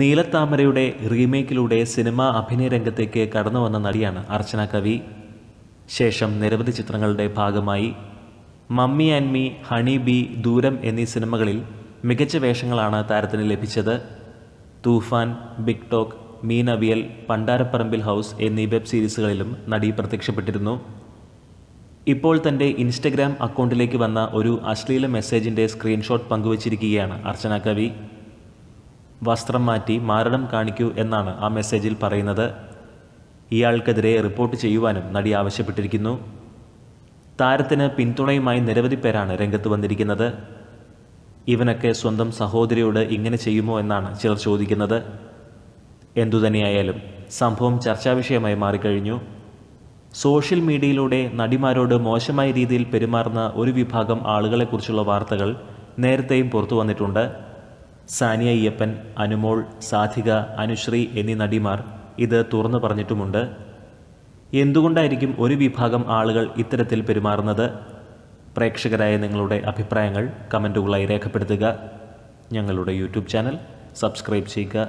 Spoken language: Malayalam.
നീലത്താമരയുടെ റീമേക്കിലൂടെ സിനിമാ അഭിനയ രംഗത്തേക്ക് കടന്നു വന്ന നടിയാണ് അർച്ചന കവി ശേഷം നിരവധി ചിത്രങ്ങളുടെ ഭാഗമായി mummy and me honey bee ദൂരം എന്നീ സിനിമകളിൽ മികച്ച വേഷങ്ങളാണ് താരത്തിന് ലഭിച്ചത് തൂഫാൻ ബിഗ് ടോക്ക് മീൻ അവിയൽ പണ്ടാരപ്പറമ്പിൽ ഹൗസ് എന്നീ വെബ് സീരീസുകളിലും നടി പ്രത്യക്ഷപ്പെട്ടിരുന്നു ഇപ്പോൾ തൻ്റെ ഇൻസ്റ്റഗ്രാം അക്കൗണ്ടിലേക്ക് വന്ന ഒരു അശ്ലീല മെസ്സേജിൻ്റെ സ്ക്രീൻഷോട്ട് പങ്കുവച്ചിരിക്കുകയാണ് അർച്ചന കവി വസ്ത്രം മാറ്റി മാരണം കാണിക്കൂ എന്നാണ് ആ മെസ്സേജിൽ പറയുന്നത് ഇയാൾക്കെതിരെ റിപ്പോർട്ട് ചെയ്യുവാനും നടി ആവശ്യപ്പെട്ടിരിക്കുന്നു താരത്തിന് പിന്തുണയുമായി നിരവധി പേരാണ് രംഗത്ത് വന്നിരിക്കുന്നത് ഇവനൊക്കെ സ്വന്തം സഹോദരിയോട് ഇങ്ങനെ ചെയ്യുമോ എന്നാണ് ചിലർ ചോദിക്കുന്നത് എന്തുതന്നെയായാലും സംഭവം ചർച്ചാ വിഷയമായി മാറിക്കഴിഞ്ഞു സോഷ്യൽ മീഡിയയിലൂടെ നടിമാരോട് മോശമായ രീതിയിൽ പെരുമാറുന്ന ഒരു വിഭാഗം ആളുകളെക്കുറിച്ചുള്ള വാർത്തകൾ നേരത്തെയും പുറത്തു വന്നിട്ടുണ്ട് സാനിയ അയ്യപ്പൻ അനുമോൾ സാധിക അനുശ്രീ എന്നീ നടിമാർ ഇത് തുറന്നു പറഞ്ഞിട്ടുമുണ്ട് എന്തുകൊണ്ടായിരിക്കും ഒരു വിഭാഗം ആളുകൾ ഇത്തരത്തിൽ പെരുമാറുന്നത് പ്രേക്ഷകരായ നിങ്ങളുടെ അഭിപ്രായങ്ങൾ കമൻറ്റുകളായി രേഖപ്പെടുത്തുക ഞങ്ങളുടെ യൂട്യൂബ് ചാനൽ സബ്സ്ക്രൈബ് ചെയ്യുക